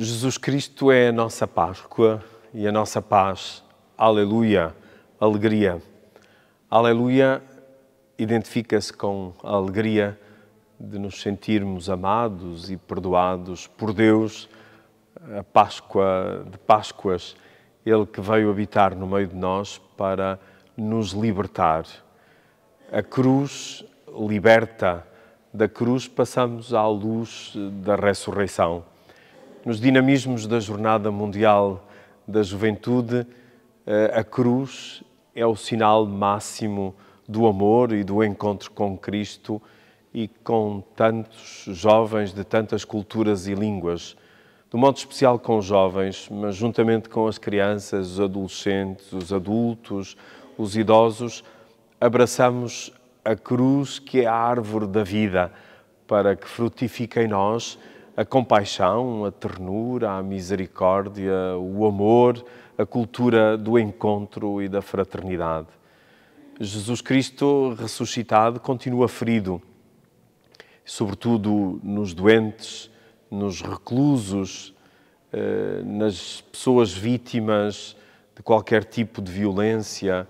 Jesus Cristo é a nossa Páscoa e a nossa paz. Aleluia, alegria. Aleluia identifica-se com a alegria de nos sentirmos amados e perdoados por Deus, a Páscoa de Páscoas, Ele que veio habitar no meio de nós para nos libertar. A cruz liberta, da cruz passamos à luz da ressurreição nos dinamismos da Jornada Mundial da Juventude, eh, a cruz é o sinal máximo do amor e do encontro com Cristo e com tantos jovens de tantas culturas e línguas. De modo especial com os jovens, mas juntamente com as crianças, os adolescentes, os adultos, os idosos, abraçamos a cruz que é a árvore da vida, para que frutifique em nós a compaixão, a ternura, a misericórdia, o amor, a cultura do encontro e da fraternidade. Jesus Cristo ressuscitado continua ferido, sobretudo nos doentes, nos reclusos, eh, nas pessoas vítimas de qualquer tipo de violência,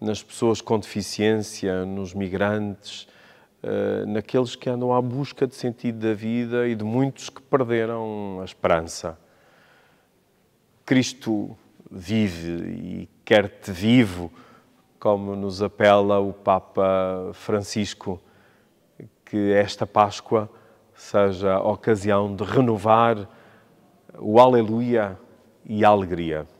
nas pessoas com deficiência, nos migrantes, eh, naqueles que andam à busca de sentido da vida e de muitos que perderam a esperança. Cristo vive e quer-te vivo, como nos apela o Papa Francisco, que esta Páscoa seja ocasião de renovar o Aleluia e a alegria.